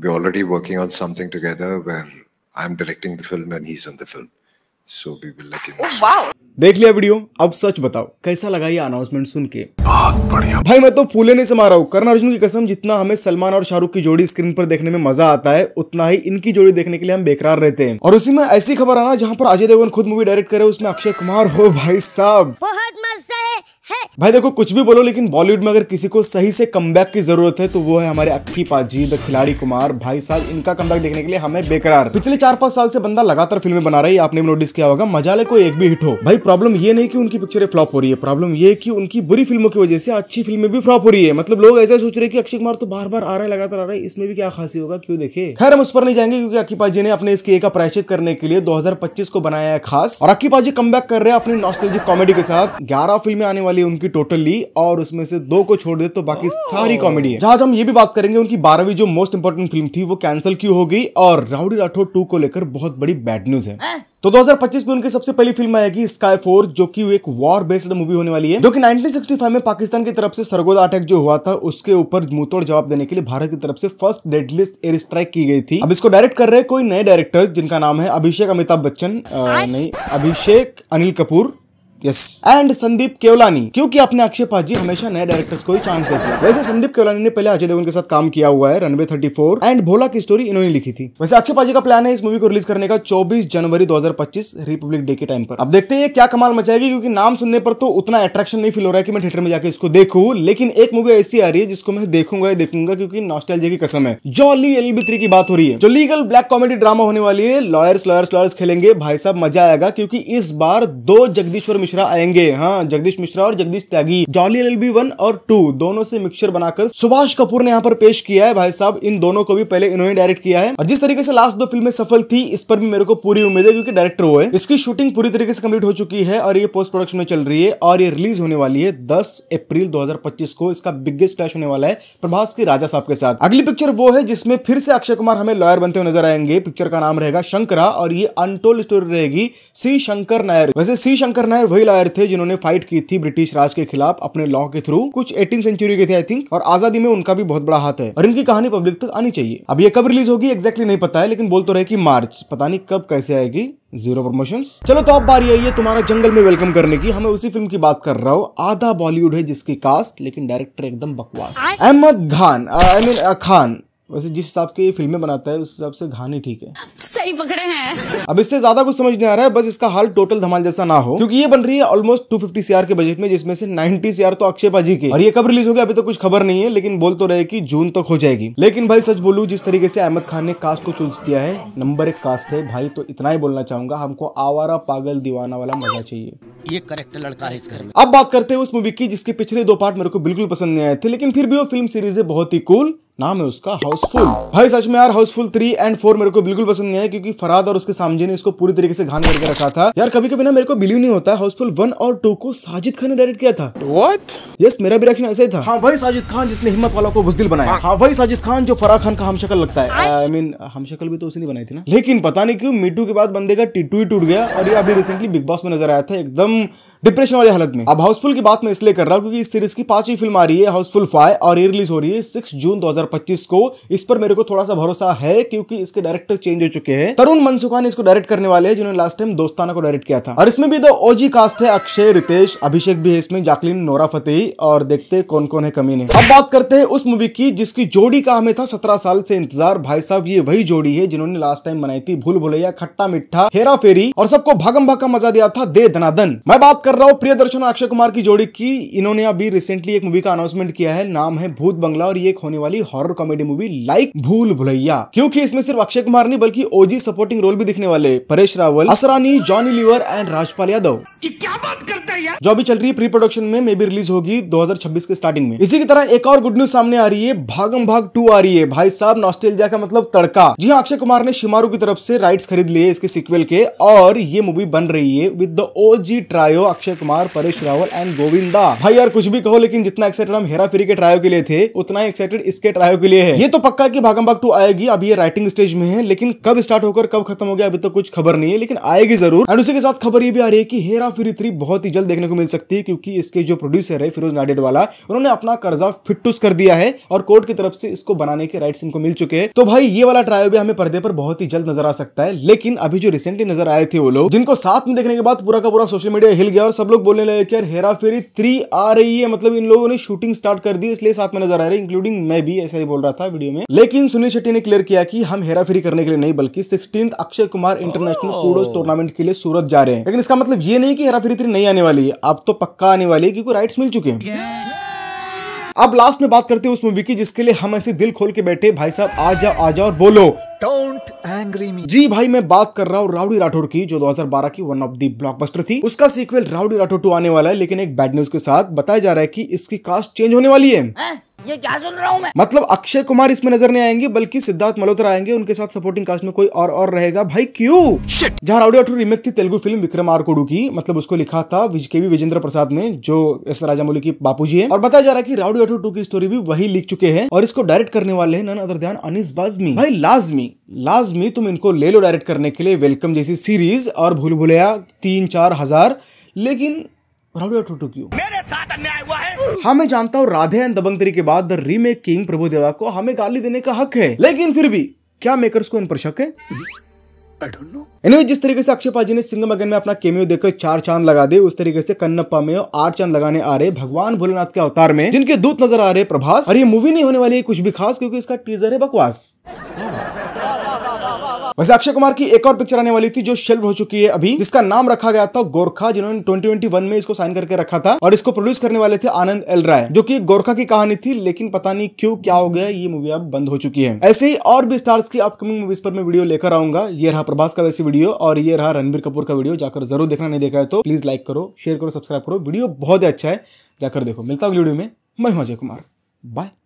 we're already working on something together where I'm directing the film and he's on the film. So we will let you oh, know. Oh, wow. देख लिया video अब सच बताओ कैसा लगा ये announcement सुन के बहुत बढ़िया भाई मैं तो फूले नहीं समा रहा हूँ करण अर्जुन की कसम जितना हमें सलमान और शाहरुख की जोड़ी स्क्रीन पर देखने में मजा आता है उतना ही इनकी जोड़ी देखने के लिए हम बेकरार रहते हैं और उसी में ऐसी खबर आना जहाँ पर अजय देवगन खुद मूवी डायरेक्ट करे उसमें अक्षय कुमार हो भाई साहब बहुत मजा है है भाई देखो कुछ भी बोलो लेकिन बॉलीवुड में अगर किसी को सही से कम की जरूरत है तो वो है हमारे अक्की पाजी द खिलाड़ी कुमार भाई साहब इनका कम देखने के लिए हमें बेकरार पिछले चार पांच साल से बंदा लगातार फिल्में बना रही है आपने भी नोटिस किया होगा मजाले कोई एक भी हिट हो भाई प्रॉब्लम ये नहीं की उनकी पिक्चरें फ्लॉप हो रही है प्रॉब्लम ये की उनकी बुरी फिल्मों की वजह से अच्छी फिल्में भी फ्लॉप हो रही है मतलब लोग ऐसे सोच रहे की अक्षय कुमार तो बार बार आ रहा है लगातार आ रहा है इसमें भी क्या खासी होगा क्यों देखे खैर हम उस पर नहीं जाएंगे क्योंकि अक्की पाजी ने अपने इसके एक प्रायश्चित करने के लिए दो को बनाया है खास और अक्की पाजी कम कर रहे हैं अपनी नॉस्टलजिक कॉमेडी के साथ ग्यारह फिल्में आने वाली वाली उनकी टोटल ली और उसमें से दो को छोड़ दे तो बाकी oh. सारी कॉमेडी है जहाज हम ये भी बात करेंगे उनकी बारहवीं जो मोस्ट इंपॉर्टेंट फिल्म थी वो कैंसिल क्यों हो गई और राउडी राठौर टू को लेकर बहुत बड़ी बैड न्यूज है तो 2025 में उनकी सबसे पहली फिल्म आएगी स्काई फोर जो कि एक वॉर बेस्ड मूवी होने वाली है जो कि 1965 में पाकिस्तान की तरफ से सरगोदा अटैक जो हुआ था उसके ऊपर मुंहतोड़ जवाब देने के लिए भारत की तरफ से first deadliest air strike की गई थी अब इसको डायरेक्ट कर रहे कोई नए डायरेक्टर जिनका नाम है अभिषेक अमिताभ बच्चन आ, नहीं अभिषेक अनिल कपूर यस एंड संदीप केवलानी क्योंकि अपने अक्षय पाजी हमेशा नए डायरेक्टर्स को ही चांस देते हैं वैसे संदीप केवलानी ने पहले अजय देवगन के साथ काम किया हुआ है रनवे 34 एंड भोला की स्टोरी इन्होंने लिखी थी वैसे अक्षय पाजी का प्लान है इस मूवी को रिलीज करने का 24 जनवरी 2025 रिपब्लिक डे के टाइम पर अब देखते हैं क्या कमाल मचाएगी क्योंकि नाम सुनने पर तो उतना अट्रैक्शन नहीं फील हो रहा है कि मैं थिएटर में जाकर इसको देखू लेकिन एक मूवी ऐसी आ रही है जिसको मैं देखूंगा ही देखूंगा क्योंकि नॉस्टल की कसम है जॉली एल थ्री की बात हो रही है जो लीगल ब्लैक कॉमेडी ड्रामा होने वाली है लॉयर्स लॉयर्स लॉयर्स खेलेंगे भाई साहब मजा आएगा क्योंकि इस बार दो जगदीश्वर मिश्रा आएंगे हाँ जगदीश मिश्रा और Jagdish Tyagi Jolly L B one और टू दोनों से मिक्सचर बनाकर सुभाष कपूर ने यहाँ पर पेश किया है भाई साहब इन दोनों को भी पहले इन्होंने डायरेक्ट किया है और जिस तरीके से लास्ट दो फिल्में सफल थी इस पर भी मेरे को पूरी उम्मीद है क्योंकि डायरेक्टर हुए इसकी शूटिंग पूरी तरीके से कम्प्लीट हो चुकी है और ये पोस्ट प्रोडक्शन में चल रही है और ये रिलीज होने वाली है दस अप्रैल दो को इसका बिगेस्ट क्लैश होने वाला है प्रभास के राजा साहब के साथ अगली पिक्चर वो है जिसमें फिर से अक्षय कुमार हमें लॉयर बनते हुए नजर आएंगे पिक्चर का नाम रहेगा शंकरा और ये अनटोल्ड स्टोरी रहेगी सी शंकर नायर वैसे सी शंकर नायर वही लॉयर थे जिन्होंने फाइट की थी ब्रिटिश राज के खिलाफ अपने लॉ के थ्रू कुछ एटीन सेंचुरी के थे आई थिंक और आजादी में उनका भी बहुत बड़ा हाथ है और इनकी कहानी पब्लिक तक आनी चाहिए अब ये कब रिलीज होगी एक्जैक्टली नहीं पता है लेकिन बोल तो रहे की मार्च पता नहीं कब कैसे आएगी जीरो प्रमोशन चलो तो अब बारी आई है तुम्हारा जंगल में वेलकम करने की हमें उसी फिल्म की बात कर रहा हूँ आधा बॉलीवुड है जिसकी कास्ट लेकिन डायरेक्टर एकदम बकवास अहमद खान आई मीन खान वैसे जिस हिसाब के ये फिल्में बनाता है उस हिसाब से कहानी ठीक है सही पकड़े हैं अब इससे ज्यादा कुछ समझ नहीं आ रहा है बस इसका हाल टोटल धमाल जैसा ना हो क्योंकि ये बन रही है ऑलमोस्ट 250 फिफ्टी के बजट में जिसमें से 90 सीआर तो अक्षय पाजी के और ये कब रिलीज होगी अभी तो कुछ खबर नहीं है लेकिन बोल तो रहे की जून तक तो हो जाएगी लेकिन भाई सच बोलू जिस तरीके से अहमद खान ने कास्ट को चूज किया है नंबर एक कास्ट है भाई तो इतना ही बोलना चाहूंगा हमको आवारा पागल दीवाना वाला मजा चाहिए ये करेक्ट लड़का है इस घर में अब बात करते हैं उस मूवी की जिसके पिछले दो पार्ट मेरे को बिल्कुल पसंद नहीं आए थे लेकिन फिर भी वो फिल्म सीरीज है बहुत ही कूल नाम है उसका हाउसफुल भाई सच में यार हाउसफुल थ्री एंड फोर मेरे को बिल्कुल पसंद नहीं है क्योंकि फराद और उसके सामजे ने इसको पूरी तरीके से घान करके रखा था यार कभी कभी ना मेरे को बिलीव नहीं होता हाउसफुल वन और टू को साजिद खान ने डायरेक्ट किया था वॉट यस yes, मेरा भी रिएक्शन ऐसे था हाँ वही साजिद खान जिसने हिम्मत वाला को बुजदिल बनाया हाँ।, हाँ वही साजिद खान जो फराह खान का हमशकल लगता है आई मीन हमशकल भी तो उसने बनाई थी ना लेकिन पता नहीं क्यों मीटू के बाद बंदे का टिटू ही टूट गया और ये अभी रिसेंटली बिग बॉस में नजर आया था एकदम डिप्रेशन वाली हालत में अब हाउसफुल की बात मैं इसलिए कर रहा हूँ क्योंकि इस सीरीज की पांचवी फिल्म आ रही है हाउसफुल फाइव और ये रिलीज हो रही है सिक्स जून दो 2025 को इस पर मेरे को थोड़ा सा भरोसा है क्योंकि इसके डायरेक्टर चेंज हो चुके हैं तरुण मनसुखान इसको डायरेक्ट करने वाले हैं जिन्होंने लास्ट टाइम दोस्ताना को डायरेक्ट किया था और इसमें भी दो ओजी कास्ट है अक्षय रितेश अभिषेक भी है इसमें जाकलिन नोरा फतेह और देखते कौन कौन है कमी ने अब बात करते हैं उस मूवी की जिसकी जोड़ी का हमें था सत्रह साल से इंतजार भाई साहब ये वही जोड़ी है जिन्होंने लास्ट टाइम बनाई थी भूल भुलैया खट्टा मिठा हेरा फेरी और सबको भागम भाग का मजा दिया था दे धनादन मैं बात कर रहा हूँ प्रिय दर्शन अक्षय कुमार की जोड़ी की इन्होंने अभी रिसेंटली एक मूवी का अनाउंसमेंट किया है नाम है भूत बंगला और ये एक होने वाली हॉरर कॉमेडी मूवी लाइक भूल भुलैया क्योंकि इसमें सिर्फ अक्षय कुमार नहीं बल्कि ओजी सपोर्टिंग रोल भी दिखने वाले परेश रावल असरानी जॉनी लिवर एंड राजपाल यादव क्या बात करता है जो अभी चल रही है प्री प्रोडक्शन में मे भी रिलीज होगी 2026 के स्टार्टिंग में इसी की तरह एक और गुड न्यूज सामने आ रही है भागम भाग टू आ रही है भाई साहब नॉस्ट्रेलिया का मतलब तड़का जी हाँ अक्षय कुमार ने शिमारू की तरफ से राइट्स खरीद लिए इसके सिक्वेल के और ये मूवी बन रही है with the O G trio Akshay Kumar Paresh Rawal and Govinda भाई यार कुछ भी कहो लेकिन जितना एक्साइटेड हम हेरा फेरी के ट्रायो के लिए थे उतना ही एक्साइटेड इसके ट्रायो आयोग के लिए है ये तो पक्का की भागम भाग टू आएगी अभी ये राइटिंग स्टेज में है लेकिन कब स्टार्ट होकर कब खत्म हो गया अभी तो कुछ खबर नहीं है लेकिन आएगी जरूर एंड उसी के साथ खबर ये भी आ रही है की हेरा फेरी थ्री बहुत ही जल्द देखने को मिल सकती है क्योंकि इसके जो प्रोड्यूसर है फिरोज नाडेड वाला उन्होंने अपना कर्जा फिटूस कर दिया है और कोर्ट की तरफ से इसको बनाने के राइट्स इनको मिल चुके हैं तो भाई ये वाला ट्रायल भी हमें पर्दे पर बहुत ही जल्द नजर आ सकता है लेकिन अभी जो रिसेंटली नजर आए थे वो लोग जिनको साथ में देखने के बाद पूरा का पूरा सोशल मीडिया हिल गया और सब लोग बोलने लगे कि यार हेरा फेरी थ्री आ रही है मतलब इन लोगों ने शूटिंग स्टार्ट कर दी इसलिए साथ में नजर आ रही है इंक्लूडिंग मैं भी ऐसे ऐसा ही बोल रहा था वीडियो में लेकिन सुनील शेट्टी ने क्लियर किया कि हम हेरा फेरी करने के लिए नहीं बल्कि sixteen Akshay Kumar international kudos tournament के लिए सूरत जा रहे हैं लेकिन इसका मतलब ये नहीं की हेराफेरी थ्री नहीं आने वाली है अब तो पक्का आने वाली है क्योंकि राइट मिल चुके हैं अब लास्ट में बात करते हैं उस मूवी की जिसके लिए हम ऐसे दिल खोल के बैठे भाई साहब आ जाओ आ जाओ और बोलो डोंट एंग्री मी जी भाई मैं बात कर रहा हूँ राउडी राठौर की जो 2012 की वन ऑफ दी ब्लॉकबस्टर थी उसका सीक्वल राउडी राठौर टू आने वाला है लेकिन एक बैड न्यूज के साथ बताया जा रहा है की इसकी कास्ट चेंज होने वाली है आ? ये क्या सुन रहा हूँ मैं मतलब अक्षय कुमार इसमें नजर नहीं आएंगे बल्कि सिद्धार्थ मल्होत्रा आएंगे उनके साथ सपोर्टिंग कास्ट में कोई और और रहेगा भाई क्यों जहाँ राउडी अठूर रिमेक थी तेलुगु फिल्म विक्रम आर कोडू की मतलब उसको लिखा था के वी विजेंद्र प्रसाद ने जो एस राजामौली की बापू जी है और बताया जा रहा है की राउडी अठूर टू की स्टोरी भी वही लिख चुके हैं और इसको डायरेक्ट करने वाले हैं नन अदर ध्यान अनिस बाजमी भाई लाजमी लाजमी तुम इनको ले लो डायरेक्ट करने के लिए वेलकम जैसी सीरीज और भूल भुलैया तीन चार हजार लेकिन राउडी अठूर टू क्यों साथ अन्याय हुआ है हाँ मैं जानता हूँ राधे एंड दबंगतरी के बाद द रीमेक किंग प्रभु देवा को हमें गाली देने का हक है लेकिन फिर भी क्या मेकर्स को इन पर शक है anyway, जिस तरीके से अक्षय पाजी ने सिंगम अगन में अपना केमियो देकर चार चांद लगा दिए उस तरीके से कन्नप्पा में आठ चांद लगाने आ रहे भगवान भोलेनाथ के अवतार में जिनके दूत नजर आ रहे प्रभास और ये मूवी नहीं होने वाली है कुछ भी खास क्योंकि इसका टीजर है बकवास oh. वैसे अक्षय कुमार की एक और पिक्चर आने वाली थी जो शेल्व हो चुकी है अभी जिसका नाम रखा गया था गोरखा जिन्होंने ट्वेंटी में इसको साइन करके रखा था और इसको प्रोड्यूस करने वाले थे आनंद एल राय जो की गोरखा की कहानी थी लेकिन पता नहीं क्यों क्या हो गया ये मूवी अब बंद हो चुकी है ऐसे ही और भी स्टार्स की अपकमिंग मूवीज पर मैं वीडियो लेकर आऊंगा ये रहा प्रभास का वैसे वीडियो और ये रहा रणबीर कपूर का वीडियो जाकर जरूर देखना नहीं देखा है तो प्लीज लाइक करो शेयर करो सब्सक्राइब करो वीडियो बहुत ही अच्छा है जाकर देखो मिलता अगली वीडियो में मैं हूं अजय कुमार बाय